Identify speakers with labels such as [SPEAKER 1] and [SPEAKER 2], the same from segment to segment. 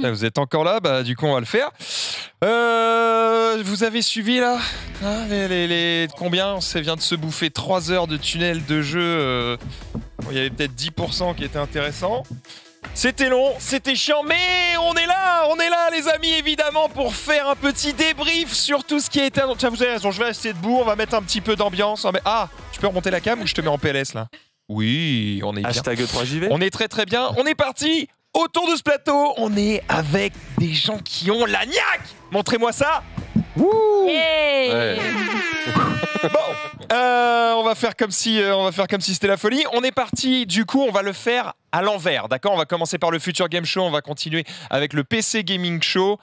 [SPEAKER 1] Ah, vous êtes encore là, bah, du coup on va le faire. Euh, vous avez suivi là ah, les, Combien On vient de se bouffer 3 heures de tunnel de jeu. Euh. il y avait peut-être 10% qui était intéressant. C'était long, c'était chiant, mais on est là, on est là les amis évidemment pour faire un petit débrief sur tout ce qui a été... Tiens, vous avez je vais rester debout, on va mettre un petit peu d'ambiance. Ah, ah tu peux remonter la cam ou je te mets en PLS là oui, on est 3JV. E on est très très bien. On est parti autour de ce plateau. On est avec des gens qui ont la niaque. Montrez-moi ça. bon, euh, on va faire comme si euh, on va faire comme si c'était la folie. On est parti. Du coup, on va le faire à l'envers, d'accord On va commencer par le Future Game Show. On va continuer avec le PC Gaming Show.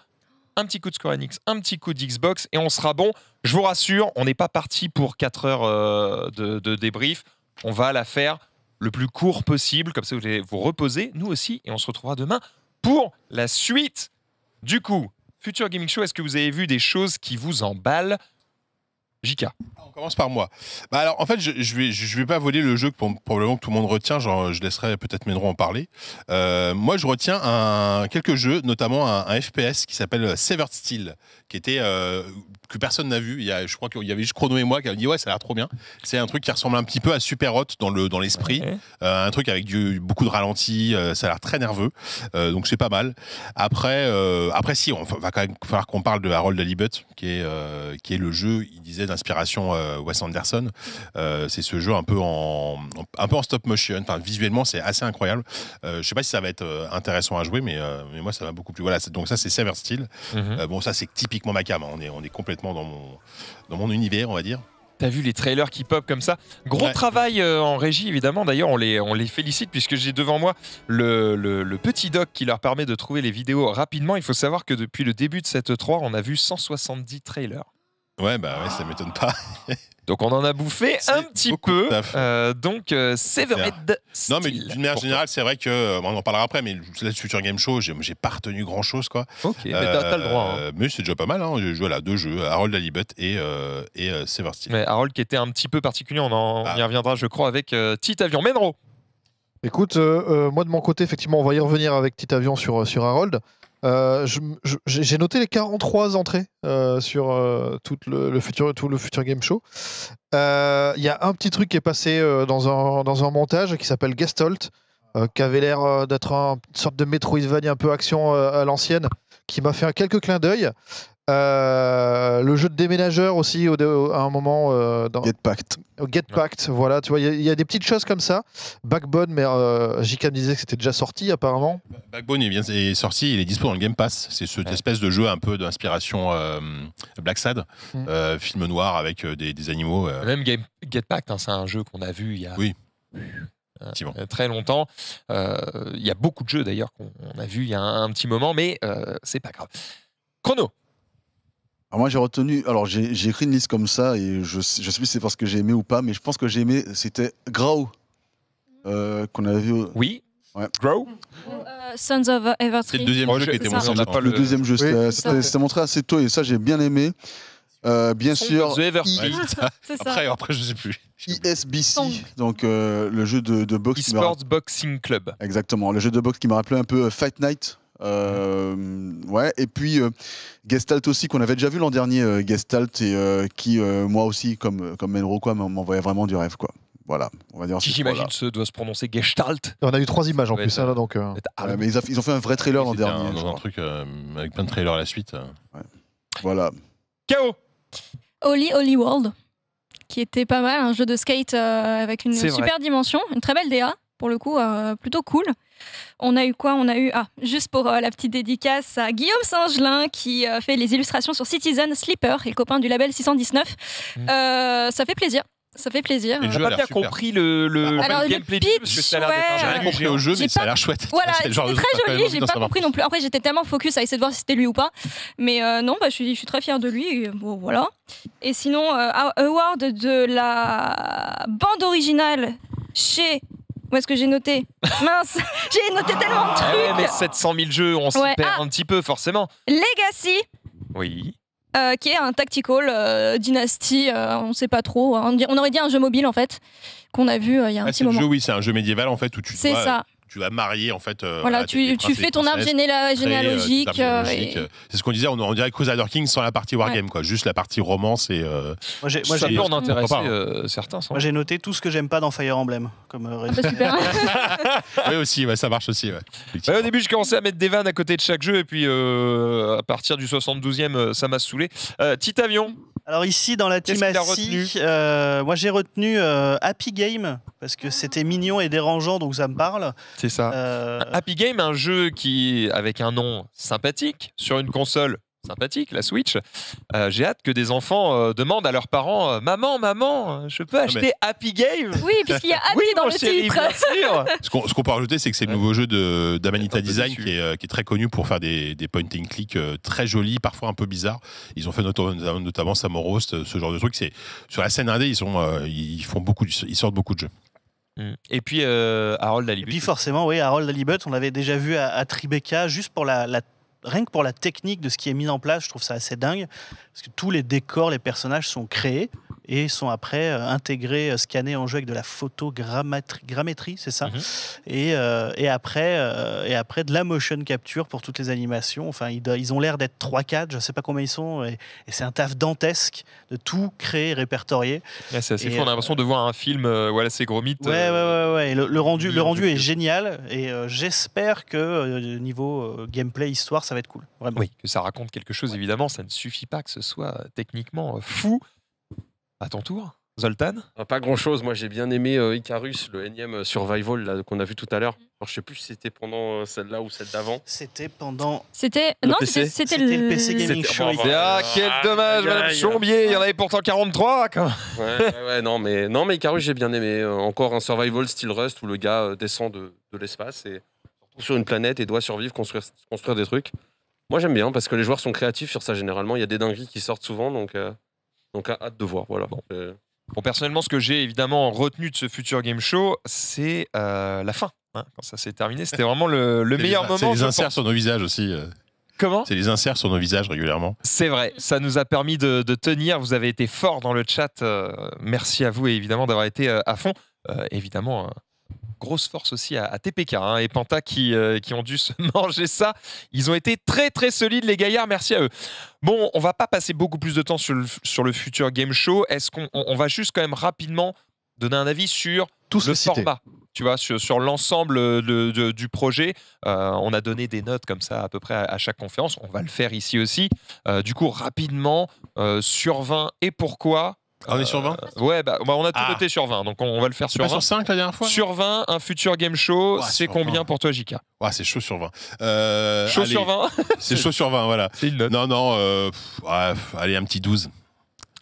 [SPEAKER 1] Un petit coup de score Enix, un petit coup d'Xbox et on sera bon. Je vous rassure, on n'est pas parti pour 4 heures euh, de, de débrief. On va la faire le plus court possible, comme ça vous allez vous reposer, nous aussi, et on se retrouvera demain pour la suite. Du coup, Futur Gaming Show, est-ce que vous avez vu des choses qui vous emballent
[SPEAKER 2] ah, on commence par moi. Bah, alors, en fait, je, ne vais, je vais pas voler le jeu que probablement que tout le monde retient. je laisserai peut-être droits en parler. Euh, moi, je retiens quelques jeux, notamment un, FPS qui s'appelle euh, Severed Steel, qui était euh, que personne n'a vu. je crois qu'il y avait juste Chrono et moi qui avaient dit ouais, ça a l'air trop bien. C'est un truc qui ressemble un petit peu à Super Hot dans le dans l'esprit, un truc avec beaucoup de ralentis. ça a l'air très nerveux, donc c'est pas mal. Après, après si, on va quand même falloir qu'on parle de Harold Halibut, qui est qui est le jeu. Il disait inspiration euh, Wes Anderson. Euh, c'est ce jeu un peu en, un peu en stop motion. visuellement, c'est assez incroyable. Euh, je sais pas si ça va être intéressant à jouer, mais, mais moi, ça va beaucoup plus, Voilà, donc ça, c'est Sever Steel. Mhm. bon, ça, c'est typiquement ma cam. Hein. On, est, on est complètement dans mon, dans mon univers, on va dire.
[SPEAKER 1] T'as vu les trailers qui pop comme ça Gros travail en régie, évidemment. D'ailleurs, on les, on les félicite puisque j'ai devant moi le, le, le, petit doc qui leur permet de trouver les vidéos rapidement. Il faut savoir que depuis le début de cette 3, e on a vu 170 trailers. Ouais, bah ouais, ça m'étonne pas. donc on en a bouffé un petit peu. Euh, donc euh, Severed. Non, mais
[SPEAKER 2] d'une manière générale, c'est vrai que euh, on en parlera après, mais la future game show, j'ai pas retenu grand chose quoi. Ok, mais t'as le droit. Hein. Euh, mais c'est déjà pas mal. Hein. J'ai joué à deux jeux, Harold Halibut et et Severed
[SPEAKER 1] Steel. Mais Harold qui était un petit peu particulier, on, en, y ah. reviendra, je crois, avec Tite Avion Menro.
[SPEAKER 3] Écoute, moi de mon côté, effectivement, on va y revenir avec Tite Avion sur sur Harold. Euh, j'ai noté les 43 entrées euh, sur euh, tout, le, futur, tout le futur game show. Il y a un petit truc qui est passé dans un, montage qui s'appelle Gestalt, qui avait l'air d'être une sorte de Metroidvania un peu action à l'ancienne, qui m'a fait quelques clins d'œil. Euh, le jeu de déménageur aussi au, à un moment euh, dans Get Packed. Get Packed, voilà, tu vois, il y, a des petites choses comme ça. Backbone, mais euh, JK me disait que c'était déjà sorti apparemment.
[SPEAKER 2] Backbone est, sorti, il est dispo dans le Game Pass. C'est cette espèce de jeu un peu d'inspiration euh, Black Sad, mm. film noir avec des,
[SPEAKER 1] animaux. Même Game, Get Packed, hein, c'est un jeu qu'on a vu il y a. Oui. très longtemps. Il y a beaucoup de jeux d'ailleurs qu'on a vu il y a un, petit moment, mais c'est pas grave. Chrono.
[SPEAKER 4] Alors ah, moi j'ai retenu, alors j'ai écrit une liste comme ça et je, je sais plus si c'est parce que j'ai aimé ou pas, mais je pense que j'ai aimé, c'était Grow euh, qu'on avait vu. Oui. Grow
[SPEAKER 5] euh, Sons of Evertree. C'est le deuxième oh, jeu qui était montré. Le, le
[SPEAKER 4] deuxième jeu, c'était montré assez tôt et ça j'ai bien aimé. Euh, bien sûr, the C'est après, après je ne sais plus. ISBC, donc euh, le jeu de, boxe. Esports Boxing Club. Exactement, le jeu de boxe qui m'a rappelé un peu Fight Night, euh, ouais, et puis euh, Gestalt aussi, qu'on avait déjà vu l'an dernier, euh, Gestalt, et qui, moi aussi, comme, comme Menro, m'envoyait vraiment du rêve, quoi. Voilà, on va dire. Qui, j'imagine,
[SPEAKER 1] se doit se prononcer Gestalt.
[SPEAKER 3] On a eu trois images en plus, hein, là, donc. mais
[SPEAKER 4] ils, ont fait un vrai trailer l'an dernier.
[SPEAKER 3] Un, un
[SPEAKER 2] truc avec plein de trailers à la suite. Voilà.
[SPEAKER 5] KO Holy Holy World, qui était pas mal, un jeu de skate avec une super dimension, une très belle DA pour le coup, euh, plutôt cool. On a eu quoi On a eu, ah, juste pour euh, la petite dédicace à Guillaume Saint-Gelin qui euh, fait les illustrations sur Citizen Sleeper, et le copain du label 619. Mmh. ça fait plaisir. Ça fait plaisir. J'ai pas bien compris
[SPEAKER 1] le, le, Alors, gameplay pitch, ça a ouais, J'ai rien compris au jeu, mais ça a hein. l'air chouette. Voilà, c'est très joli, j'ai pas compris
[SPEAKER 5] non plus. Après, j'étais tellement focus à essayer de voir si c'était lui ou pas. Mais non, bah, je, suis, je suis très fière de lui. Et, voilà. Et sinon, Award de la bande originale chez où est-ce que j'ai noté Mince J'ai noté tellement de ah trucs ouais, mais
[SPEAKER 1] 700 000 jeux, on s'y perd ah. un petit peu, forcément.
[SPEAKER 5] Legacy Oui. Euh, qui est un tactical, euh, dynasty. dynastie, euh, on sait pas trop. Hein. On, aurait dit un jeu mobile en fait, qu'on a vu il y a un ah, petit moment. Jeu,
[SPEAKER 2] oui, c'est un jeu médiéval en fait où tu C'est ça tu vas marier en fait. Euh, voilà, tu, fais ton arbre euh, généalogique. Euh, C'est ce qu'on disait, on, on dirait Crusader Kings sans la partie wargame, quoi. Juste la partie romance et. moi, j'ai
[SPEAKER 6] en intéresser hein. certains. Moi, j'ai noté tout ce que j'aime pas dans Fire Emblem. Comme, ah, bah,
[SPEAKER 1] oui, aussi, ça marche aussi. au début, je commençais à mettre des vannes à côté de chaque jeu, et puis à partir du 72e, ça m'a saoulé. avion alors ici, dans la thématique
[SPEAKER 6] euh, moi j'ai retenu euh, Happy Game, parce que c'était mignon et dérangeant, donc ça me parle. C'est ça. Euh,
[SPEAKER 1] Happy Game, un jeu qui, avec un nom sympathique, sur une console sympathique, la Switch. Euh, j'ai hâte que des enfants euh, demandent à leurs parents euh, Maman, maman, je peux ah, acheter Happy Game Oui, puisqu'il y a Happy dans le titre sûr.
[SPEAKER 2] Ce qu'on peut rajouter, c'est que c'est le nouveau jeu d'Amanita Design qui est, très connu pour faire des, des point and click très jolis, parfois un peu bizarres. Ils ont fait notamment, notamment Samorost, ce genre de truc. Sur la scène indé, ils, sont, ils, font beaucoup, ils sortent beaucoup de jeux.
[SPEAKER 6] Mm. Et puis Harold Alibut. puis forcément, oui, Harold Alibut, on l'avait déjà vu à, Tribeca, juste pour la, la rien que pour la technique de ce qui est mis en place, je trouve ça assez dingue. Parce que tous les décors, les personnages sont créés et sont après euh, intégrés, euh, scannés en jeu avec de la photogrammétrie, c'est ça mhm. euh, et, après, et après de la motion capture pour toutes les animations. Enfin, ils, ont l'air d'être 3-4, je ne sais pas combien ils sont, et, c'est un taf dantesque de tout créer, répertorier. c'est assez fou, on a
[SPEAKER 1] l'impression de voir un film, voilà, c'est gros mythe. Ouais,
[SPEAKER 6] Le, rendu, le rendu est génial, et j'espère que niveau gameplay, histoire, ça va être cool. Vraiment. Oui,
[SPEAKER 1] que ça raconte quelque chose, évidemment, ça ne suffit pas que ce soit techniquement fou. À ton tour,
[SPEAKER 7] Zoltan euh, Pas grand-chose. Moi, j'ai bien aimé euh, Icarus, le énième euh, survival qu'on a vu tout à l'heure. Mm. je sais plus si c'était pendant celle-là ou celle d'avant. C'était
[SPEAKER 6] pendant. C'était. Non, c'était le... le...
[SPEAKER 5] PC Gaming Show.
[SPEAKER 7] Ah, quel dommage, Madame Chombier. Il y en
[SPEAKER 1] avait pourtant 43. Ouais,
[SPEAKER 7] ouais, non, mais, non, mais Icarus, j'ai bien aimé. encore un survival style Rust où le gars descend de, l'espace et sur une planète et doit survivre, construire, construire des trucs. Moi, j'aime bien parce que les joueurs sont créatifs sur ça généralement. Il y a des dingueries qui sortent souvent. Donc, donc, hâte de voir. Voilà.
[SPEAKER 1] Euh, bon. personnellement, ce que j'ai évidemment retenu de ce futur game show, c'est euh, la fin. Hein. quand ça s'est terminé, c'était vraiment
[SPEAKER 2] le, meilleur moment. C'est les inserts sur nos visages aussi. Euh. Comment C'est les inserts sur nos visages régulièrement.
[SPEAKER 1] C'est vrai, ça nous a permis de, tenir. Vous avez été fort dans le chat. merci à vous et évidemment d'avoir été à fond. évidemment, hein, grosse force aussi à, TPK hein, et Panta qui, euh, qui ont dû se manger ça. Ils ont été très très solides les gaillards, merci à eux. Bon, on va pas passer beaucoup plus de temps sur le, sur le futur game show. Est-ce qu'on va juste quand même rapidement donner un avis sur tout le format, tu vois, sur, l'ensemble euh, du projet. Euh, on a donné des notes comme ça à peu près à, chaque conférence. On va le faire ici aussi. du coup, rapidement, sur 20 et pourquoi on est sur 20 euh, Ouais, bah, bah, on a tout ah. noté sur 20, donc on, va le faire sur pas 20. Sur 5 la dernière fois Sur 20, un futur game show, c'est combien pour toi, JK
[SPEAKER 2] ouais, C'est chaud sur 20. Euh, chaud sur 20 C'est chaud sur 20, voilà. Non, non, euh, allez, un petit 12.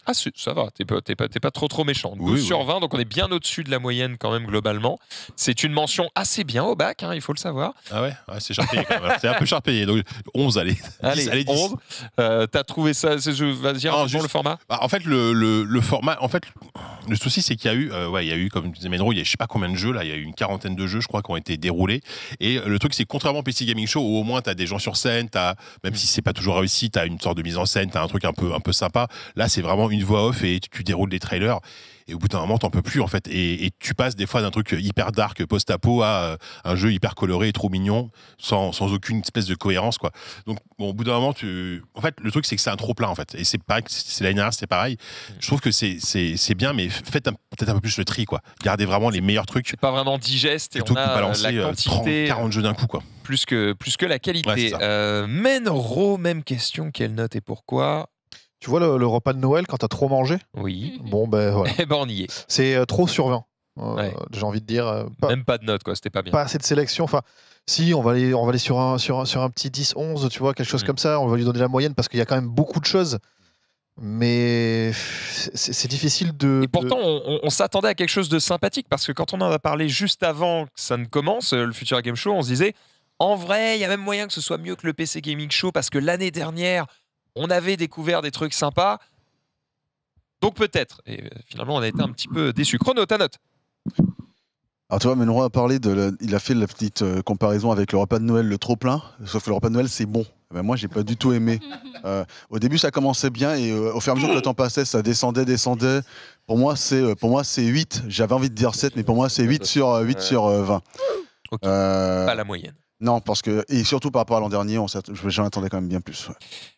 [SPEAKER 2] Ah, ça va, t'es pas, pas, pas trop trop méchant. 12 sur
[SPEAKER 1] 20, donc on est bien au-dessus de la moyenne quand même globalement. C'est une mention assez bien au bac, hein, il faut le savoir.
[SPEAKER 2] Ah ouais, c'est cher c'est un peu charpé. donc 11, allez. 10, allez, 10. 11. Euh, t'as trouvé ça, vas-y, dire le format bah, En fait, le, le, format, en fait, le souci c'est qu'il y a eu, euh, ouais, il y a eu, comme disait Médro, il y a je sais pas combien de jeux, là, il y a eu une quarantaine de jeux, je crois, qui ont été déroulés. Et le truc, c'est contrairement au PC Gaming Show, où au moins t'as des gens sur scène, as, même si c'est pas toujours réussi, t'as une sorte de mise en scène, t'as un truc un peu, un peu sympa. Là, c'est vraiment une voix off et tu déroules des trailers et au bout d'un moment t'en peux plus en fait et, tu passes des fois d'un truc hyper dark post-apo à euh, un jeu hyper coloré trop mignon sans, aucune espèce de cohérence quoi donc au bout d'un moment tu en fait le truc c'est que c'est un trop plein en fait et c'est pas c'est l'année dernière c'est pareil je trouve que c'est, c'est, bien mais faites peut-être un peu plus le tri quoi gardez vraiment les meilleurs trucs c'est
[SPEAKER 1] pas vraiment digeste et on a euh, balancer la euh, quantité 30, 40 jeux d'un coup quoi plus que, plus que la qualité Menro même
[SPEAKER 3] question quelle note et pourquoi tu vois le, repas de Noël quand t'as trop mangé Oui. Mhm. Bon, ben voilà.
[SPEAKER 1] Et eh ben on y est.
[SPEAKER 3] C'est euh, trop sur 20. Euh, j'ai envie de dire. Euh,
[SPEAKER 1] même pas de notes, quoi, c'était pas bien.
[SPEAKER 3] pas assez de sélection. Enfin, si, on va aller, on va aller sur, un, sur, sur un petit 10-11, tu vois, quelque chose mm. comme ça. On va lui donner la moyenne parce qu'il y a quand même beaucoup de choses. Mais c'est difficile de. Et
[SPEAKER 1] pourtant, on, s'attendait à quelque chose de sympathique parce que quand on en a parlé juste avant que ça ne commence, le futur Game Show, on se disait en vrai, il y a même moyen que ce soit mieux que le PC Gaming Show parce que l'année dernière, on avait découvert des trucs sympas. Donc peut-être. Et euh, finalement, on a été un petit peu déçus. Chrono, ta note
[SPEAKER 4] alors tu vois, Menro a parlé de, il a fait la petite euh, comparaison avec le repas de Noël, le trop plein. Sauf que le repas de Noël, c'est bon. Moi, eh ben, moi, j'ai pas du tout aimé. Euh, au début, ça commençait bien et au fur et à mesure que le temps passait, ça descendait, descendait. Pour moi, c'est pour moi c'est 8. J'avais envie de dire 7, mais pour moi, c'est 8 sur 8 sur 20. OK. Pas la moyenne. Non, parce que et surtout par rapport à l'an dernier, j'en attendais quand même bien plus.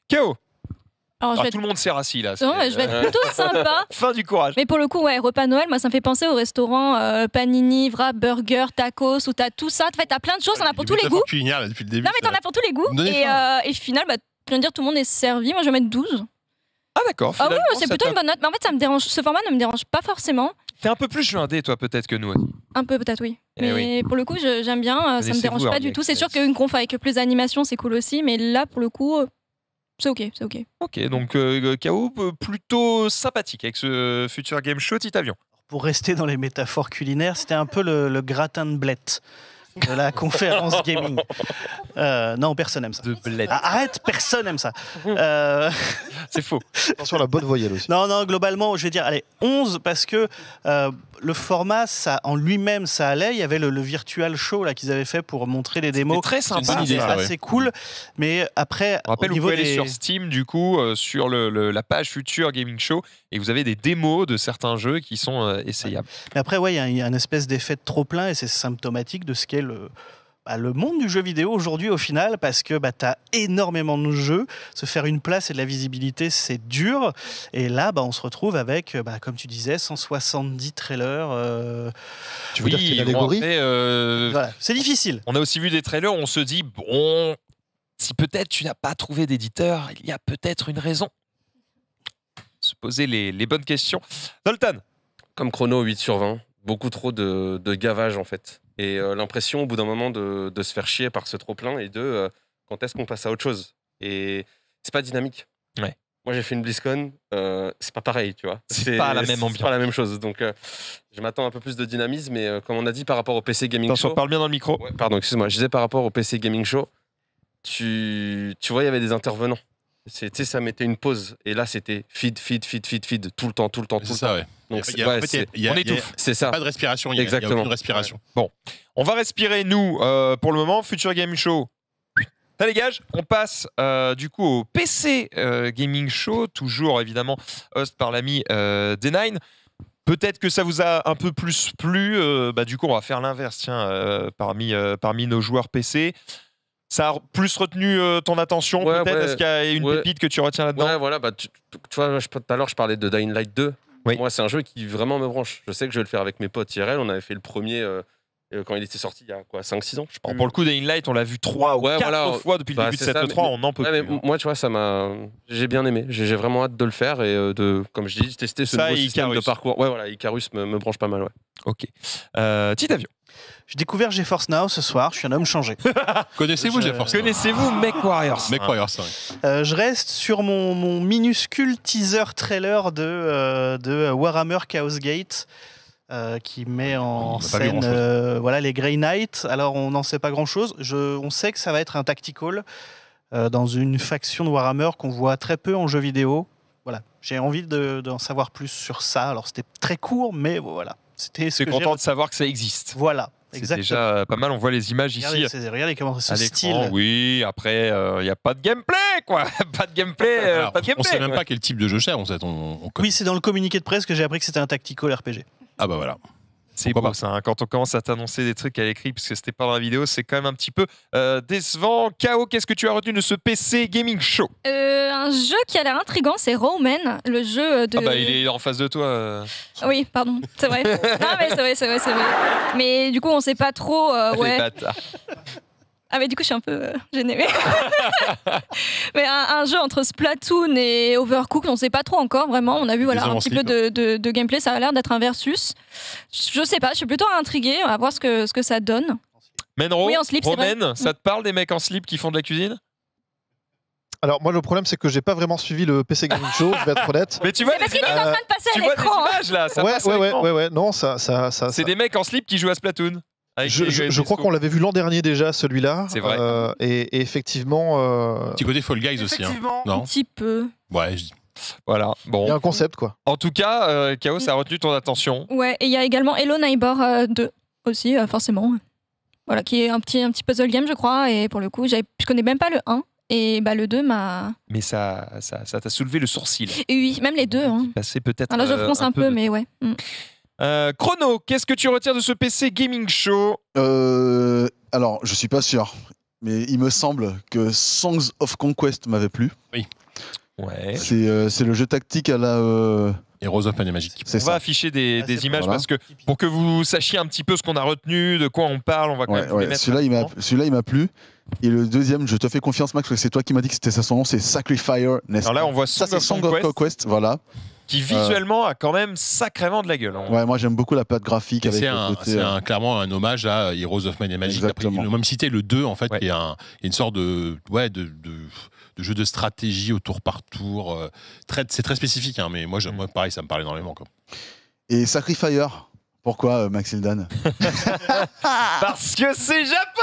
[SPEAKER 1] ciao alors, ah, tout le monde s'est rassis, là. Non, je vais être euh, plutôt sympa. fin du courage.
[SPEAKER 5] Mais pour le coup, ouais, repas Noël, moi ça me fait penser au restaurant euh, panini, vra burger, tacos, où t'as tout ça. En fait, t'as plein de choses, t'en as pour tous les goûts. Culinaire,
[SPEAKER 1] là, depuis le début, non, mais t'en as pour tous les goûts. Et, euh,
[SPEAKER 5] et final, bah, je dire, tout le monde est servi. Moi, je vais mettre 12.
[SPEAKER 1] Ah d'accord. Ah oui, c'est plutôt une bonne
[SPEAKER 5] note. Mais en fait, ça me dérange. Ce format ne me dérange pas forcément.
[SPEAKER 1] T'es un peu plus juindé, toi, peut-être que nous
[SPEAKER 5] Un peu, peut-être, eh oui. mais pour le coup, j'aime bien. Euh, ça me dérange pas du tout. C'est sûr qu'une conf avec plus d'animation, c'est cool aussi. Mais là, pour le coup, c'est ok, c'est ok.
[SPEAKER 1] Ok, donc euh, euh, euh, plutôt sympathique avec ce futur
[SPEAKER 6] game show avion. Pour rester dans les métaphores culinaires, c'était un peu le, le gratin de blette de la conférence gaming. Euh, non, personne n'aime ça. Ah, arrête, personne n'aime ça. Euh, c'est faux. Attention à la bonne voyelle aussi. Non, non, globalement, je vais dire, allez, 11 parce que euh, le format, ça, en lui-même, ça allait. Il y avait le, virtual show là qu'ils avaient fait pour montrer les démos. Très sympa, c'est assez ah, cool. Mais après, rappelle, vous pouvez aller sur
[SPEAKER 1] Steam du coup, sur la page future gaming show, et vous avez des démos de certains jeux qui sont essayables.
[SPEAKER 6] Mais après, ouais, il y, a un espèce d'effet de trop plein, et c'est symptomatique de ce qu'est le bah, le monde du jeu vidéo aujourd'hui au final parce que bah, tu as énormément de jeux. Se faire une place et de la visibilité, c'est dur. Et là, bah, on se retrouve avec, bah, comme tu disais, 170 trailers. Euh, tu veux dire qu'il euh, y
[SPEAKER 1] C'est difficile. On a aussi vu des trailers on se dit, bon, si peut-être tu n'as pas trouvé d'éditeur, il y a peut-être une raison. Se poser les, bonnes questions.
[SPEAKER 7] Dalton Comme chrono, 8 sur 20 beaucoup trop de, gavage en fait. Et euh, l'impression au bout d'un moment de, se faire chier par ce trop plein et de euh, quand est-ce qu'on passe à autre chose. Et c'est pas dynamique. Ouais. Moi j'ai fait une BlizzCon, euh, c'est pas pareil, tu vois. C'est pas la même ambiance. C'est pas la même chose. Donc je m'attends un peu plus de dynamisme. mais comme on a dit par rapport au PC Gaming Show. parle bien dans le micro. pardon, excuse-moi. Je disais par rapport au PC Gaming Show, tu, tu vois, il y avait des intervenants c'était ça mettait une pause et là c'était feed feed feed feed feed tout le temps tout le temps tout le ça, temps. Ouais. Donc on étouffe, c'est ça. Pas de respiration, il y a, Exactement. de aucune respiration.
[SPEAKER 1] Bon, on va respirer nous euh, pour le moment Future Game Show. Ça dégage, on passe euh, du coup au PC euh, Gaming Show, toujours évidemment host par l'ami D9. Peut-être que ça vous a un peu plus plu, bah, du coup on va faire l'inverse, tiens, parmi, parmi nos joueurs PC ça a plus retenu euh, ton attention peut-être Est-ce qu'il y
[SPEAKER 7] a une pépite que tu retiens là-dedans Ouais, voilà, bah, tu, vois, tout à l'heure je parlais de Dying Light 2. Moi, c'est un jeu qui vraiment me branche. Je sais que je vais le faire avec mes potes IRL. On avait fait le premier euh, euh, quand il était sorti il y a quoi
[SPEAKER 1] 5-6 ans Pour le coup, Daylight on l'a vu 3 ou 4 fois depuis le bah, début de cette 3 on en peut
[SPEAKER 7] hein. Moi, tu vois, ça m'a. J'ai bien aimé. J'ai vraiment hâte de le faire et euh, de, comme je dis, tester ce nouveau système de parcours. Ouais, voilà, Icarus me, branche pas mal, Ok. Euh, petit avion.
[SPEAKER 6] J'ai découvert GeForce Now ce soir, je suis un homme changé.
[SPEAKER 7] Connaissez-vous je... GeForce Connaissez-vous MechWarriors Warriors
[SPEAKER 6] ah. euh, Je reste sur mon, minuscule teaser trailer de Warhammer Chaos Gate. Euh, qui met en scène euh, voilà, les Grey Knights. Alors, on n'en sait pas grand-chose. On sait que ça va être un tactical euh, dans une faction de Warhammer qu'on voit très peu en jeu vidéo. Voilà, j'ai envie d'en savoir plus sur ça. Alors, c'était très court, mais voilà. C'était ce content de savoir que ça existe. Voilà. C'est déjà
[SPEAKER 1] pas mal, on voit les
[SPEAKER 6] images ici. Regardez comment c'est style.
[SPEAKER 1] Oui, après, il n'y a pas de gameplay, quoi. pas de gameplay. on ne sait même pas quel type de jeu c'est, On, on
[SPEAKER 6] oui, c'est dans le communiqué de presse que j'ai appris que
[SPEAKER 1] c'était un tactical RPG. Ah bah voilà. C'est beau ça, hein. quand on commence à t'annoncer des trucs à l'écrit, puisque c'était pas dans la vidéo, c'est quand même un petit peu euh, décevant. K.O., qu'est-ce que tu as retenu de ce PC Gaming Show
[SPEAKER 5] euh, Un jeu qui a l'air intrigant, c'est Roman, le jeu euh, de... Ah bah
[SPEAKER 1] il est en face de toi.
[SPEAKER 5] Oui, pardon, c'est vrai. non mais c'est vrai, c'est vrai, c'est vrai. Mais du coup on sait pas trop... ouais. Ah mais du coup je suis un peu euh, gênée. mais un, jeu entre Splatoon et Overcooked, on ne sait pas trop encore vraiment. On a vu voilà un petit peu de, gameplay, ça a l'air d'être un versus. Je sais pas, je suis plutôt intriguée, on va voir ce que, ce que ça donne.
[SPEAKER 1] Menro, oui, ça mm. te parle des mecs en slip qui font de la cuisine alors moi
[SPEAKER 3] le problème c'est que j'ai pas vraiment suivi le PC Game Show, je vais être honnête.
[SPEAKER 5] Mais tu vois, parce qu'il euh, est en train de passer à l'écran. Tu vois hein.
[SPEAKER 1] là, ouais, ouais, ouais,
[SPEAKER 3] ouais, non, ça, ça, ça C'est
[SPEAKER 1] des mecs en slip qui jouent à Splatoon. Je, crois qu'on
[SPEAKER 3] l'avait vu l'an dernier déjà, celui-là. C'est vrai. Euh, et, effectivement. Euh... Petit
[SPEAKER 1] côté Fall Guys aussi. Hein. Non un petit peu. Ouais, Voilà. Bon. Il y a un concept, quoi. En tout cas, euh, Chaos a retenu ton attention.
[SPEAKER 5] Ouais, et il y a également Hello Neighbor 2 euh, aussi, forcément. Voilà, qui est un petit, un petit puzzle game, je crois. Et pour le coup, je connais même pas le 1. Et bah, le 2 m'a.
[SPEAKER 1] Mais ça t'a ça, soulevé le sourcil.
[SPEAKER 5] Et oui, même les deux. Hein.
[SPEAKER 1] Passé peut-être. Alors, je fronce un, peu,
[SPEAKER 5] mais ouais. Mm.
[SPEAKER 1] Euh, Chrono, qu'est-ce que tu retires de ce PC Gaming Show euh,
[SPEAKER 4] Alors, je suis pas sûr, mais il me semble que Songs of Conquest m'avait plu. Oui. Euh, c'est le jeu tactique à la. Heroes of Magic. On va
[SPEAKER 1] afficher des, images parce que pour que vous sachiez un petit peu ce qu'on a retenu, de quoi on parle, on va
[SPEAKER 4] Celui-là, il m'a plu. Et le deuxième, je te fais confiance, Max, que c'est toi qui m'as dit que c'était ça son nom, c'est Sacrifier.
[SPEAKER 2] Alors là, on voit Songs ça, of
[SPEAKER 1] Conquest. Voilà qui euh. visuellement a quand même sacrément de la gueule. Hein.
[SPEAKER 4] Ouais, moi j'aime beaucoup la patte graphique. C'est euh,
[SPEAKER 2] clairement un hommage à Heroes of Man et Magic. Après, même cité le 2, en fait, qui est une sorte de, de, jeu de stratégie au tour par tour. Euh, c'est très spécifique, hein, mais mm. moi, pareil, ça me parle énormément.
[SPEAKER 4] Et Sacrifier, pourquoi euh, Max
[SPEAKER 5] Parce que c'est
[SPEAKER 1] japonais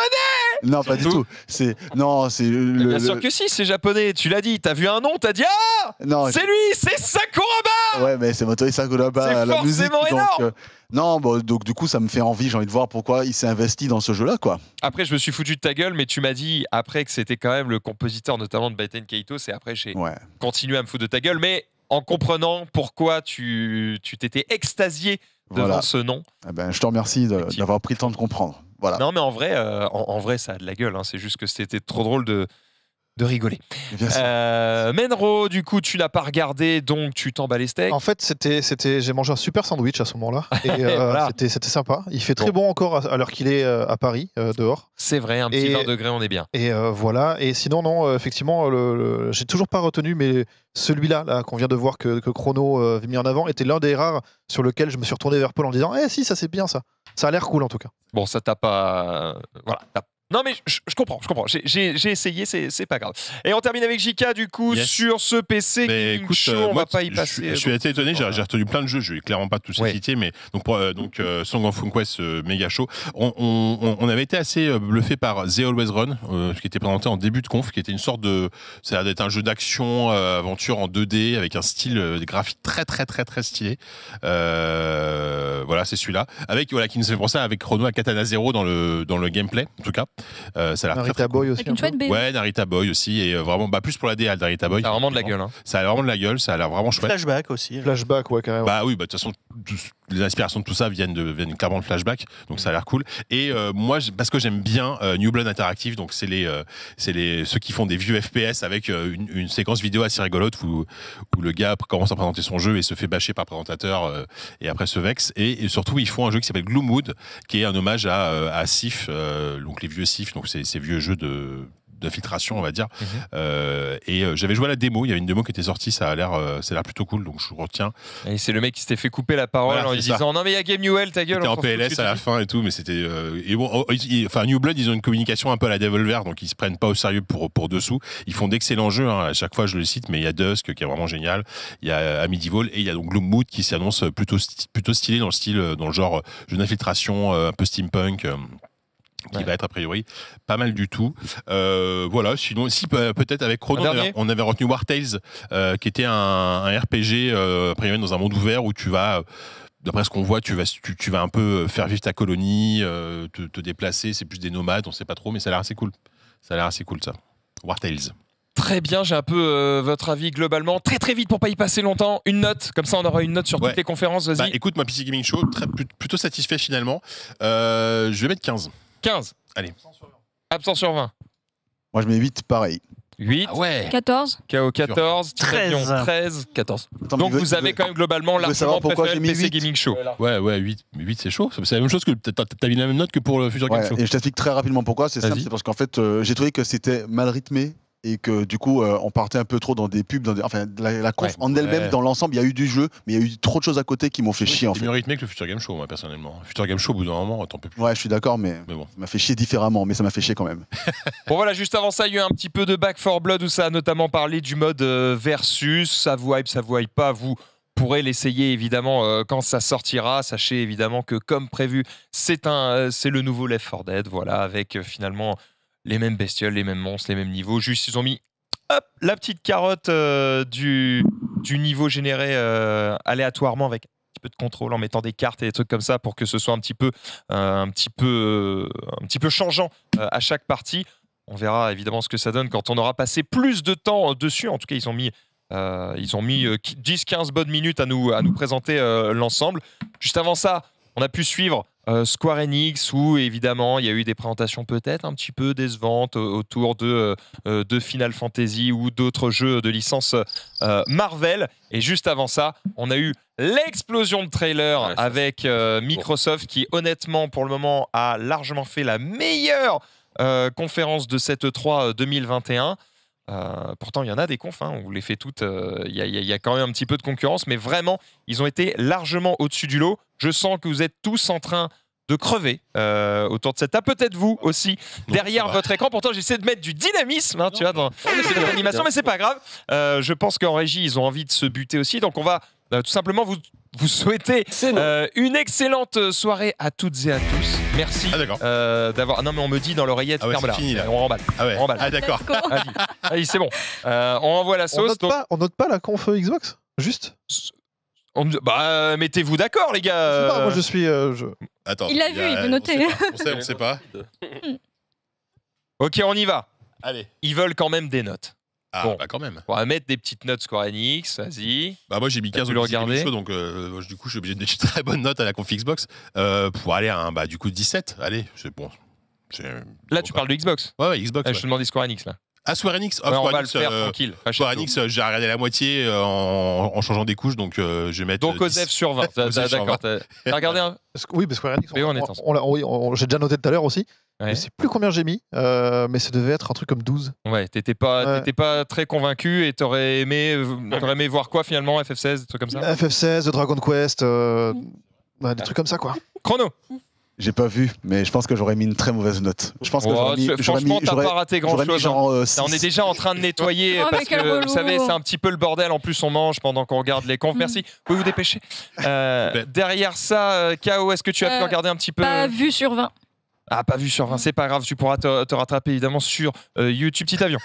[SPEAKER 4] Non, pas du tout. C'est non, c'est le, Bien sûr que
[SPEAKER 1] si, c'est japonais. Tu l'as dit. T'as vu un nom, t'as dit ah, non, c'est lui, c'est Sakuraba.
[SPEAKER 4] Ouais, mais c'est Motori Sakuraba la musique. Euh, non, bon, donc du coup, ça me fait envie. J'ai envie de voir pourquoi il s'est investi dans ce jeu-là, quoi.
[SPEAKER 1] Après, je me suis foutu de ta gueule, mais tu m'as dit après que c'était quand même le compositeur, notamment de Baiten Kaito. C'est après j'ai continué à me foutre de ta gueule, mais en comprenant pourquoi tu t'étais extasié devant ce nom.
[SPEAKER 4] Eh ben, je te remercie d'avoir pris le temps de comprendre.
[SPEAKER 1] Voilà. Non, mais en vrai, euh, en, vrai, ça a de la gueule. Hein. C'est juste que c'était trop drôle de, de rigoler. Euh, Menro, du coup, tu l'as pas regardé, donc tu t'en les En fait, c'était, c'était, j'ai mangé un super sandwich à ce moment-là. Et, euh,
[SPEAKER 3] c'était, sympa. Il fait très bon, encore à, l'heure qu'il est euh, à Paris, dehors.
[SPEAKER 1] C'est vrai, un petit et, degrés, on est bien.
[SPEAKER 3] Et voilà. Et sinon, non, effectivement, le, j'ai toujours pas retenu, mais celui-là, là, qu'on vient de voir que, Chrono avait mis en avant, était l'un des rares sur lequel je me suis retourné vers Paul en disant Eh, si, ça c'est bien ça. Ça a l'air cool en tout cas.
[SPEAKER 1] Bon, ça t'a pas. Voilà, non, mais je, comprends, je comprends. J'ai, essayé, c'est, pas grave. Et on termine avec JK, du coup, sur ce PC.
[SPEAKER 2] Mais écoute, on euh, va pas y passer. Je, suis assez étonné, j'ai, retenu plein de jeux, je vais clairement pas tout les mais donc, euh, donc euh, Song of Quest méga chaud. On, avait été assez bluffé par The Always Run, ce qui était présenté en début de conf, qui était une sorte de. Ça a d'être un jeu d'action, aventure en 2D, avec un style graphique très, très, très, très stylé. voilà, c'est celui-là. Avec, voilà, qui nous fait penser avec Chrono à Katana Zero dans le, dans le gameplay, en tout cas. Euh, ça a l'air très,
[SPEAKER 3] très cool. aussi. Avec Ouais, hein.
[SPEAKER 2] Narita Boy aussi. Et euh, vraiment, bah, plus pour la DA, Narita Boy. Ça a vraiment de la gueule. Hein. Ça a vraiment de la gueule, ça a l'air vraiment chouette.
[SPEAKER 3] Flashback aussi. Hein. Flashback, ouais, carrément.
[SPEAKER 2] Bah oui, bah, de toute façon, les inspirations de tout ça viennent, de, viennent clairement de flashback, donc ça a l'air cool. Et euh, moi, parce que j'aime bien New Blood Interactive, donc c'est les, les ceux qui font des vieux FPS avec une, séquence vidéo assez rigolote où, où le gars commence à présenter son jeu et se fait bâcher par présentateur et après se vexe. Et, surtout, ils font un jeu qui s'appelle Gloomwood, qui est un hommage à, à Sif, donc les vieux donc ces, ces vieux jeux de d'infiltration, on va dire. Mhm. Euh, et euh, j'avais joué à la démo. Il y avait une démo qui était sortie. Ça a l'air, euh, ça a l'air plutôt cool. Donc je retiens. Et c'est le mec qui s'était fait couper la
[SPEAKER 1] parole en disant non mais il y a Game Newell, ta gueule. c'est en PLS à la
[SPEAKER 2] fin et tout, mais c'était. bon, oh, oh, enfin New Blood, ils ont une communication un peu à la Devolver, donc ils se prennent pas au sérieux pour pour dessous. Ils font d'excellents jeux. Hein, à chaque fois, je le cite, mais il y a Dusk qui est vraiment génial. Il y a vol et il y a donc Gloomwood qui s'annonce plutôt plutôt stylé dans le style, dans le genre jeu d'infiltration un peu steampunk qui va être a priori pas mal du tout. Euh, voilà, sinon, si peut-être avec Chrono, on avait, retenu War Tales, euh, qui était un, RPG, euh, a priori dans un monde ouvert où tu vas d'après ce qu'on voit, tu vas, tu, vas un peu faire vivre ta colonie, te, déplacer. C'est plus des nomades, on sait pas trop, mais ça a l'air assez cool. Ça a l'air assez cool, ça. War Tales.
[SPEAKER 1] Très bien, j'ai un peu votre avis globalement. Très très vite pour pas y passer longtemps, une note, comme ça on aura une note sur toutes les conférences. Vas-y. Bah, écoute, moi PC Gaming Show, plutôt satisfait finalement. je vais mettre 15. 15. Allez. Absent sur 20. Moi, je mets 8, pareil. 8.
[SPEAKER 5] 14. KO
[SPEAKER 1] 14. 13. 13. 14. Donc vous avez quand même globalement veut préféré PC
[SPEAKER 2] Gaming Show. Ouais, ouais, 8, 8 c'est chaud. C'est la même chose que. T'as mis la même note que pour le futur Game Show. et je t'explique
[SPEAKER 1] très
[SPEAKER 4] rapidement pourquoi. C'est simple, c'est parce qu'en fait, euh, j'ai trouvé que c'était mal rythmé et que du coup euh, on partait un peu trop dans des pubs, enfin la, la conf en elle-même dans l'ensemble, il y a eu du jeu, mais il y a eu trop de choses à côté qui m'ont fait
[SPEAKER 1] chier. C'est mieux rythmé que le Future Game Show, moi personnellement.
[SPEAKER 4] Future Game Show, au bout d'un moment, tant pis. Ouais, je suis d'accord, mais, bon. ça m'a fait chier différemment, mais ça m'a fait chier quand même.
[SPEAKER 1] bon voilà, juste avant ça, il y a eu un petit peu de Back 4 Blood où ça a notamment parlé du mode euh, versus, ça vous hype, ça vous hype pas, vous pourrez l'essayer évidemment euh, quand ça sortira. Sachez évidemment que comme prévu, c'est un, c'est le nouveau Left 4 Dead, voilà, avec finalement les mêmes bestioles, les mêmes monstres, les mêmes niveaux. Juste, ils ont mis la petite carotte euh, du, niveau généré euh, aléatoirement avec un petit peu de contrôle en mettant des cartes et des trucs comme ça pour que ce soit un petit peu, euh, un petit peu, un petit peu changeant à chaque partie. On verra évidemment ce que ça donne quand on aura passé plus de temps dessus. En tout cas, ils ont mis ils mis 10-15 bonnes minutes à nous, à nous présenter l'ensemble. Juste avant ça, on a pu suivre euh, Square Enix où évidemment il y a eu des présentations peut-être un petit peu décevantes euh, autour euh, de, Final Fantasy ou d'autres jeux de licence Marvel. Et juste avant ça, on a eu l'explosion de trailer avec Microsoft qui honnêtement pour le moment a largement fait la
[SPEAKER 5] meilleure
[SPEAKER 1] conférence de cette 3 e 2021. pourtant, il y en a des confs, hein. on les fait toutes. Il y, a quand même un petit peu de concurrence, mais vraiment, ils ont été largement au-dessus du lot. Je sens que vous êtes tous en train de crever euh, autour de cette table. Peut-être vous aussi, derrière votre écran. Pourtant, j'essaie de mettre du dynamisme, hein, tu vois, dans l'animation, mais c'est pas grave. Euh, je pense qu'en régie, ils ont envie de se buter aussi. Donc, on va euh, tout simplement vous, souhaiter une excellente soirée à toutes et à tous. Merci ah, d'avoir. Non, mais on me dit dans l'oreillette, ah on remballe. Ah, ah d'accord. Allez, c'est bon. on envoie la sauce. On note, pas, pas la conf Xbox Juste bah, euh, mettez-vous d'accord, les gars. Je pas, moi je euh. suis. Euh, je- Attends.
[SPEAKER 6] Il l'a vu, il veut noter. On sait,
[SPEAKER 1] on sait, pas. Ok, on y va. Allez. Ils veulent quand même des notes. Ah, bah quand même. On va mettre des petites notes Square Enix, vas-y. Bah moi j'ai mis 15 le donc du coup je suis obligé de mettre
[SPEAKER 2] une très bonne notes à la Confixbox. Xbox pour aller à un bah du coup 17. Allez, c'est bon.
[SPEAKER 1] Là, tu parles de Xbox. Ouais, ouais, Xbox. Ah, je te demande Square Enix, là à Square Enix, oh, on va le faire euh, tranquille.
[SPEAKER 2] Square Enix, euh, j'ai regardé la moitié euh, en, changeant des couches, donc je vais mettre. Donc, Osef sur 20. D'accord.
[SPEAKER 1] T'as regardé un Oui, mais Square Enix, hein.
[SPEAKER 3] on, on, on, j'ai déjà noté tout à l'heure aussi. Ouais. Je sais plus combien j'ai mis, mais ça devait être un truc comme 12.
[SPEAKER 1] Ouais, t'étais pas, pas très convaincu et t'aurais aimé, t'aurais aimé voir quoi finalement FF16, des trucs comme ça
[SPEAKER 3] FF16, Dragon Quest, des
[SPEAKER 4] trucs comme ça quoi. Chrono j'ai pas vu, mais je pense que j'aurais mis une très mauvaise note. Je pense que j'aurais mis, franchement, t'as pas raté grand chose. Hein. Euh, on est déjà en train de nettoyer parce que vous
[SPEAKER 1] savez, c'est un petit peu le bordel. En plus, on mange pendant qu'on regarde les confs. Mm. Merci. Vous pouvez vous dépêcher. Euh, ben. derrière ça, euh, K.O., est-ce que tu as pu regarder un petit peu Pas vu sur 20. Ah, pas vu sur 20, c'est pas grave, tu pourras te, rattraper évidemment sur euh, YouTube Petit Avion.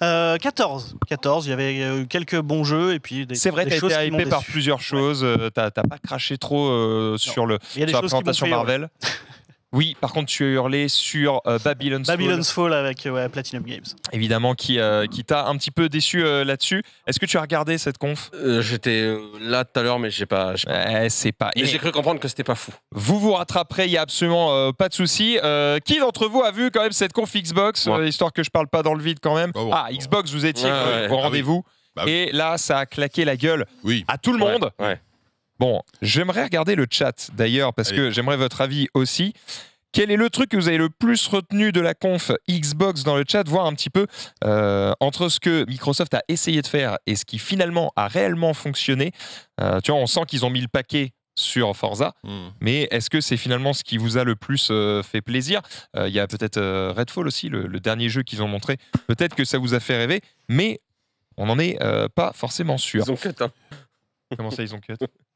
[SPEAKER 6] 14, 14, euh, il y avait euh, quelques bons jeux et puis des C'est vrai, t'as été hypé par
[SPEAKER 1] plusieurs choses, t'as pas craché trop sur, le, la présentation Marvel. Oui, par contre, tu as hurlé sur euh, Babylon's,
[SPEAKER 6] Fall. avec euh, Platinum Games.
[SPEAKER 1] Évidemment, qui, euh, qui t'a un petit peu déçu là-dessus. Est-ce que tu as regardé cette conf J'étais là tout à l'heure, mais j'ai pas. c'est pas. j'ai cru comprendre que c'était pas fou. Vous vous rattraperez, il y a absolument pas de souci. qui d'entre vous a vu quand même cette conf Xbox Histoire que je ne parle pas dans le vide quand même. Bah, ah, Xbox, vous étiez au ah rendez-vous. Bah Et là, ça a claqué la gueule oui. à tout le monde. Bon, j'aimerais regarder le chat d'ailleurs, parce que j'aimerais votre avis aussi. Quel est le truc que vous avez le plus retenu de la conf Xbox dans le chat Voir un petit peu euh, entre ce que Microsoft a essayé de faire et ce qui finalement a réellement fonctionné. Euh, tu vois, on sent qu'ils ont mis le paquet sur Forza, hmm. mais est-ce que c'est finalement ce qui vous a le plus euh, fait plaisir Il y a peut-être Redfall aussi, le, dernier jeu qu'ils ont montré. Peut-être que ça vous a fait rêver, mais on n'en est pas forcément sûr. Ils ont cut, hein. Comment ça, ils ont cut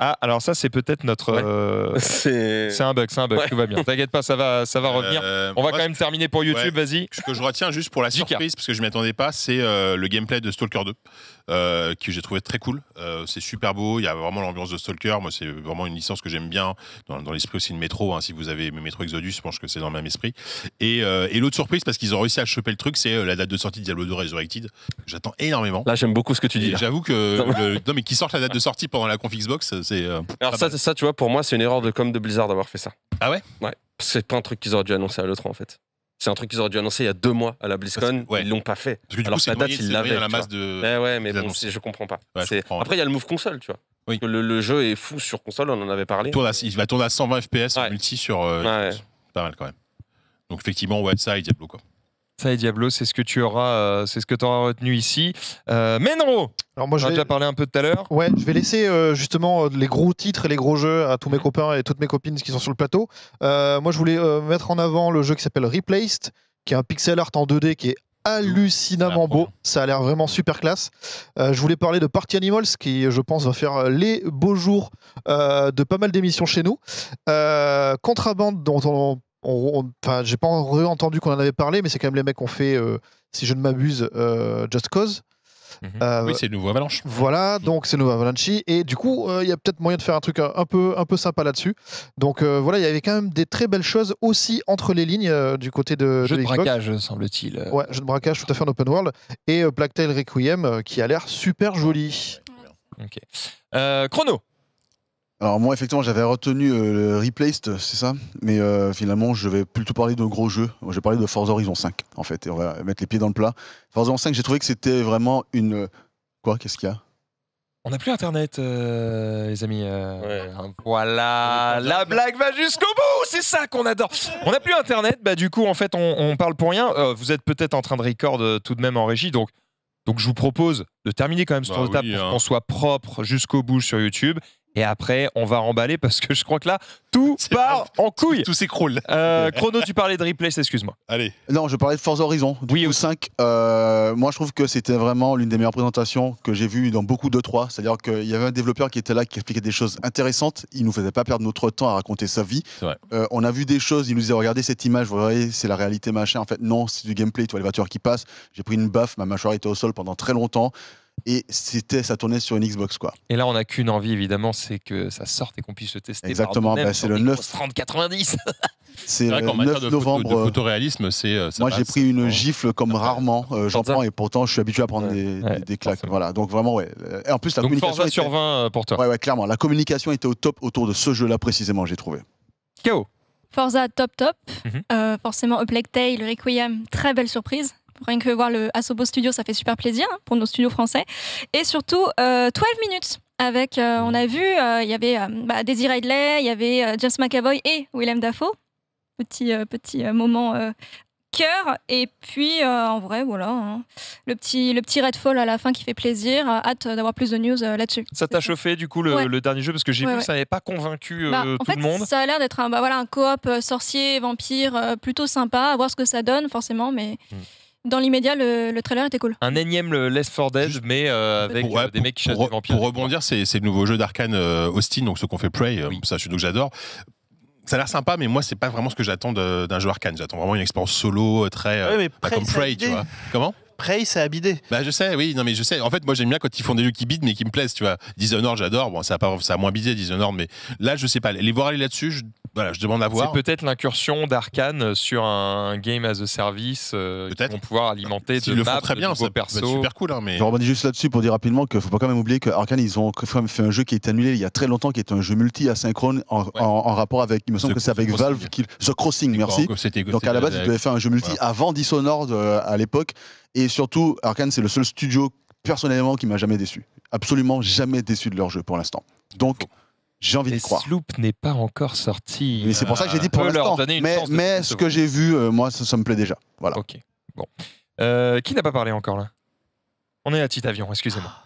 [SPEAKER 1] Ah, alors ça, c'est peut-être notre. Euh, c'est un bug, c'est un bug, tout va bien. T'inquiète pas, ça va, revenir. Euh, on va quand même terminer pour YouTube,
[SPEAKER 2] vas-y. Ce que je retiens juste pour la surprise, parce que je m'y attendais pas, c'est euh, le gameplay de Stalker 2, que j'ai trouvé très cool. c'est super beau, il y a vraiment l'ambiance de Stalker. Moi, c'est vraiment une licence que j'aime bien. Dans, l'esprit aussi de Metro, hein. si vous avez Metro Exodus, je pense que c'est dans le même esprit. Et, l'autre surprise, parce qu'ils ont réussi à choper le truc, c'est la date de sortie de Diablo 2 Resurrected. J'attends énormément.
[SPEAKER 7] Là, j'aime beaucoup ce que tu dis. J'avoue que. Non, mais qui sortent la date de sortie pendant la Confixbox, euh, Alors ça, tu vois, pour moi, c'est une erreur de com de Blizzard d'avoir fait ça. Ah ouais. Ouais. C'est pas un truc qu'ils auraient dû annoncer à l'autre en fait. C'est un truc qu'ils auraient dû annoncer il y a deux mois à la BlizzCon. Ils l'ont pas fait. Parce que du coup, la date, ils l'avaient. la ouais, mais bon, je comprends pas. Après, il y a le move console, tu vois. Le, jeu est fou sur console,
[SPEAKER 2] on en avait parlé. Il, va tourner à 120 FPS multi sur. Euh, pas mal quand même. Donc
[SPEAKER 1] effectivement, website, ça Diablo quoi. Ça et Diablo, c'est ce que tu auras, euh, c'est ce que tu retenu ici. Euh, Menro alors moi, j'ai déjà parlé un peu tout à l'heure.
[SPEAKER 3] Ouais, je vais laisser euh, justement les gros titres et les gros jeux à tous mes copains et toutes mes copines qui sont sur le plateau. moi, je voulais mettre en avant le jeu qui s'appelle Replaced, qui est un pixel art en 2D qui est hallucinamment beau. Ça a l'air vraiment super classe. je voulais parler de Party Animals, qui, je pense, va faire les beaux jours de pas mal d'émissions chez nous. Contrabande, dont on Enfin, j'ai pas entendu qu'on en avait parlé, mais c'est quand même les mecs qui ont fait, euh, si je ne m'abuse, euh, Just Cause. Mhm. Euh, oui,
[SPEAKER 2] c'est nouveau Avalanche.
[SPEAKER 3] Voilà, donc c'est nouveau Avalanche. Et du coup, il y a peut-être moyen de faire un truc un, peu, un peu sympa là-dessus. Donc voilà, il y avait quand même des très belles choses aussi entre les lignes du côté de. Jeu de, braquage,
[SPEAKER 1] semble-t-il.
[SPEAKER 3] Ouais, jeu de braquage tout à fait en open world. Et Blacktail Requiem qui a l'air super joli.
[SPEAKER 1] Ok. chrono alors
[SPEAKER 4] moi effectivement j'avais retenu euh, le Replaced, c'est ça, mais euh, finalement je vais plutôt parler de gros jeux. Je vais parler de Forza Horizon 5 en fait, et on va mettre les pieds dans le plat. Forza Horizon 5 j'ai trouvé que c'était vraiment une...
[SPEAKER 1] Quoi Qu'est-ce qu'il y a on n'a plus Internet, euh, les amis. Voilà, la blague va jusqu'au bout, c'est ça qu'on adore. On n'a plus Internet, bah du coup, en fait, on, parle pour rien. vous êtes peut-être en train de record tout de même en régie, donc, donc je vous propose de terminer quand même ce bah table pour hein. qu'on soit propre jusqu'au bout sur YouTube. Et après, on va remballer parce que je crois que là, tout part en couille. Tout s'écroule. Euh, chrono, tu parlais de replay, excuse-moi. Allez.
[SPEAKER 4] Non, je parlais de Forza Horizon. oui, 5. Euh, moi, je trouve que c'était vraiment l'une des meilleures présentations que j'ai vues dans beaucoup de 3. C'est-à-dire qu'il y avait un développeur qui était là, qui expliquait des choses intéressantes. Il nous faisait pas perdre notre temps à raconter sa vie. Euh, on a vu des choses. Il nous disait regardez cette image, vous voyez, c'est la réalité machin. En fait, non, c'est du gameplay. Tu vois les voitures qui passent. J'ai pris une baffe, ma mâchoire était au sol pendant très longtemps et c'était ça tournait sur une Xbox quoi.
[SPEAKER 1] Et là on n'a qu'une envie évidemment c'est que ça sorte et qu'on puisse le tester. Exactement, bah, c'est le 9 30 90. c'est le 9 novembre.
[SPEAKER 2] Euh, c'est. Euh, moi j'ai
[SPEAKER 4] pris une gifle comme rarement euh, j'en prends et pourtant je suis habitué à prendre des, claques voilà donc vraiment ouais. Et en plus la donc, communication sur 20 pour toi. Ouais ouais clairement la communication était au top autour de ce jeu là précisément j'ai trouvé.
[SPEAKER 5] KO. Forza top top, mhm. forcément A Plague Requiem, très belle surprise. Rien que voir le Asobo Studio, ça fait super plaisir hein, pour nos studios français. Et surtout, 12 euh, minutes avec, euh, on a vu, euh, il y avait bah, Daisy Ridley, il y avait James McAvoy et Willem Dafoe. Petit, petit moment cœur. Et puis, en vrai, voilà, hein. le, petit, le petit Redfall à la fin qui fait plaisir. hâte d'avoir plus de news là-dessus. Ça
[SPEAKER 1] t'a chauffé, du coup, le, dernier jeu, parce que j'ai vu que ça n'avait pas
[SPEAKER 5] convaincu
[SPEAKER 1] bah, tout le monde. Ça
[SPEAKER 5] a l'air d'être un, bah, voilà, un coop sorcier, vampire, plutôt sympa, à voir ce que ça donne, forcément, mais. Hmm. Dans l'immédiat, le, trailer était cool.
[SPEAKER 1] Un énième le Left
[SPEAKER 2] Dead, mais euh, avec euh, des mecs qui chassent des vampires. Pour rebondir, c'est le nouveau jeu d'Arkane euh, Austin, donc ce qu'on fait Prey, ça, je donc j'adore ça a l'air sympa, mais moi, c'est pas vraiment ce que j'attends d'un jeu arcane. J'attends vraiment une expérience solo, très. comme Prey, tu vois. Comment
[SPEAKER 6] Prey, ça a bidé.
[SPEAKER 2] Bah, je sais, oui, non, mais je sais. En fait, moi, j'aime bien quand ils font des jeux qui bident, mais qui me plaisent, tu vois. Dishonored, j'adore. Bon, ça a, pas, ça a moins bidé, Dishonored, mais
[SPEAKER 1] là, je sais pas. Les voir aller là-dessus, je voilà, je demande à voir. C'est peut-être l'incursion d'Arkane sur un game as a service euh, être vont pouvoir alimenter de le maps, très bien, de super cool. Hein, je rebondis
[SPEAKER 4] juste là-dessus pour dire rapidement qu'il ne faut pas quand même oublier qu'Arkane, ils ont quand même fait un jeu qui est annulé il y a très longtemps, qui est un jeu multi-asynchrone en, rapport avec, il me semble que c'est avec Valve, qui, The Crossing, merci. Donc à la base, ils devaient faire un jeu multi avant Dishonored euh, à l'époque. Et surtout, Arkane, c'est le seul studio personnellement qui m'a jamais déçu. Absolument jamais déçu de leur jeu pour l'instant. Donc... J'ai envie de croire.
[SPEAKER 1] Sloop n'est pas encore sorti. Mais c'est pour ça que j'ai dit euh, pour l'instant. Mais, ce que j'ai vu, euh, moi, ça, me plaît déjà. Voilà. Ok. Bon. Euh, qui n'a pas parlé encore là On est à Avion excusez-moi. Ah,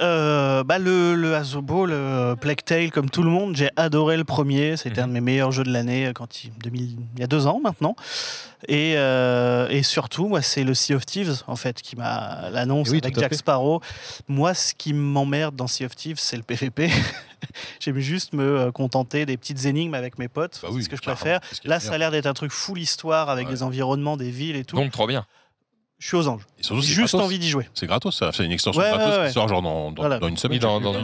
[SPEAKER 6] euh, bah le, le Azobo, le Plague Tale, comme tout le monde, j'ai adoré le premier. C'était mhm. un de mes meilleurs jeux de l'année euh, quand il, il y a deux ans maintenant. Et, euh, et surtout, moi, c'est le Sea of Thieves, en fait, qui m'a l'annonce avec Jack Sparrow. Moi, ce qui m'emmerde dans Sea of Thieves, c'est le PVP. J'aime juste me contenter des petites énigmes avec mes potes, bah c'est ce que je préfère. Là, ça a l'air d'être un truc full histoire avec les des environnements, des villes et tout. Donc, trop bien je suis aux anges. J'ai juste envie
[SPEAKER 2] d'y jouer. C'est gratos, ça. C'est une extension gratos qui sort genre dans, une semaine. Dans, le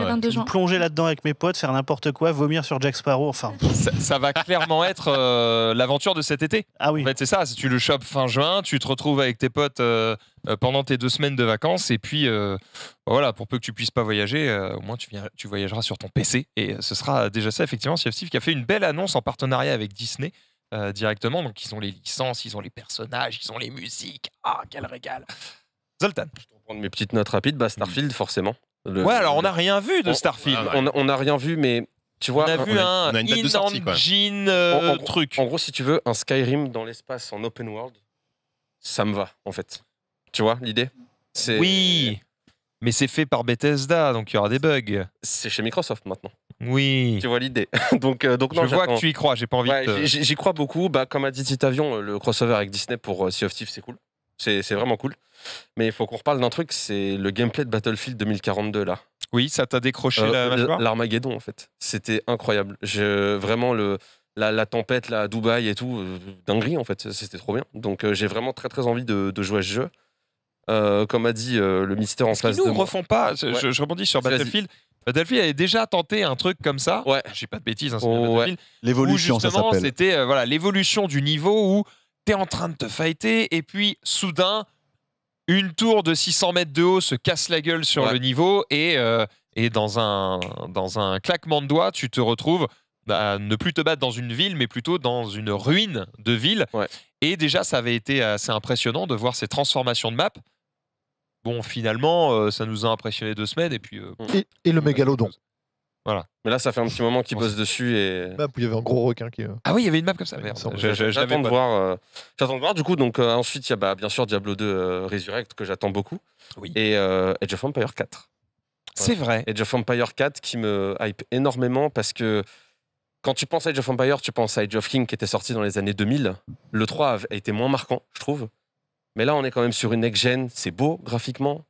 [SPEAKER 2] 22,
[SPEAKER 6] juin. Plonger là-dedans avec mes potes, faire n'importe quoi, vomir sur Jack Sparrow. Enfin.
[SPEAKER 1] Ça, va clairement être euh, l'aventure de cet été. Ah oui. En fait, c'est ça. Si tu le chopes fin juin, tu te retrouves avec tes potes euh, euh, pendant tes deux semaines de vacances. Et puis, voilà, pour peu que tu puisses pas voyager, au moins tu, viens, tu voyageras sur ton PC. Et ce sera déjà ça, effectivement. Steve qui a fait une belle annonce en partenariat avec Disney. Euh, directement. Donc, ils ont les licences, ils ont les personnages, ils ont les musiques. Ah, quel régal Zoltan
[SPEAKER 7] Je vais prendre mes petites notes rapides. Bah, Starfield, mhm. forcément. Ouais, alors on n'a rien vu de oh, Starfield. On n'a rien vu, mais tu vois, on a vu un, in engine euh, truc. En gros, si tu veux, un Skyrim dans l'espace en open world, ça me va, en fait. Tu vois l'idée
[SPEAKER 1] Oui, mais c'est fait par Bethesda, donc il y aura des bugs. C'est chez Microsoft maintenant. Oui. Tu vois l'idée. donc, euh, donc non, Je vois que tu y crois, j'ai pas envie
[SPEAKER 7] J'y crois beaucoup. Bah, comme a dit Titavion, le crossover avec Disney pour euh, Sea of Thieves, c'est cool. C'est vraiment cool. Mais il faut qu'on reparle d'un truc c'est le gameplay de Battlefield 2042 là.
[SPEAKER 1] Oui, ça t'a décroché euh,
[SPEAKER 7] L'Armageddon en fait. C'était incroyable. Je, vraiment le. La, tempête là à Dubaï et tout, dinguerie en fait, c'était trop bien. Donc j'ai vraiment très très envie de, jouer à ce jeu. comme
[SPEAKER 1] a dit le mystère en face nous de nous refont pas. je, rebondis sur Battlefield. Delphi avait déjà tenté un truc comme ça. Ouais. j'ai pas de bêtises. Hein, l'évolution, ça s'appelle. C'était euh, voilà l'évolution du niveau où t'es en train de te fighter et puis soudain une tour de 600 mètres de haut se casse la gueule sur le niveau et, euh, et dans, un, dans un claquement de doigts, tu te retrouves bah, à ne plus te battre dans une ville, mais plutôt dans une ruine de ville. Et déjà, ça avait été assez impressionnant de voir ces transformations de map bon, finalement, euh, ça nous a impressionné deux semaines et puis. Euh,
[SPEAKER 3] et, le mégalodon.
[SPEAKER 1] Voilà. Mais là, ça fait un petit moment qu'ils bosse dessus et. Bah, il y avait un gros requin qui. Euh, ah oui, il y avait une map comme ça. J'attends de
[SPEAKER 7] voir. j'attends de voir. Du coup, donc ensuite, il y a bah, bien sûr Diablo 2 Resurrect que j'attends beaucoup. Oui. Et Age of Empire 4. C'est vrai. Age of Empire 4 qui me hype énormément parce que quand tu penses à Age of Empire, tu penses à Age of King qui était sorti dans les années 2000. Le 3 a été moins marquant, je trouve. Mais là, on est quand même sur une next-gen. C'est beau graphiquement.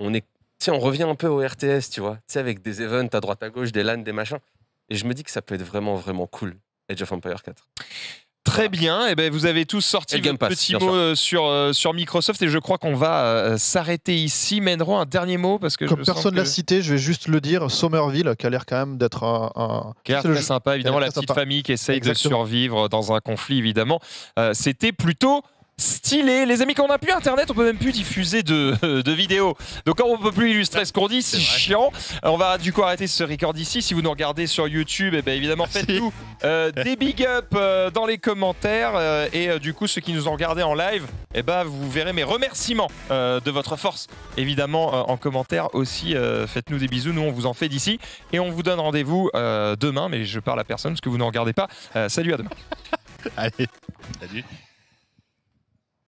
[SPEAKER 7] On est, on revient un peu au RTS, tu vois. Tu avec des events à droite à gauche, des lans, des machins. Et je me dis que ça peut être vraiment, vraiment cool. Edge of Empire 4. Très bien, et eh
[SPEAKER 1] ben vous avez tous sorti un petit mot euh, sur, euh, sur Microsoft et je crois qu'on va euh, s'arrêter ici. Menro, un dernier mot parce que comme personne ne l'a cité,
[SPEAKER 3] je vais juste le dire. Somerville, qui a l'air quand même d'être un,
[SPEAKER 1] Qui sympa, évidemment la petite famille qui essaye de survivre dans un conflit, évidemment. C'était plutôt stylé. Les amis, quand on n'a plus Internet, on peut même plus diffuser de, vidéos. Donc quand on peut plus illustrer ce qu'on dit, c'est chiant. on va du coup arrêter ce record ici. Si vous nous regardez sur YouTube, eh ben, évidemment, faites-nous euh, des big up euh, dans les commentaires. Euh, et du coup, ceux qui nous ont regardés en live, eh ben, vous verrez mes remerciements de votre force. Évidemment, en commentaire aussi, faites-nous des bisous. Nous, on vous en fait d'ici. Et on vous donne rendez-vous demain. Mais je parle à personne parce que vous ne regardez pas. salut à demain. Allez, salut.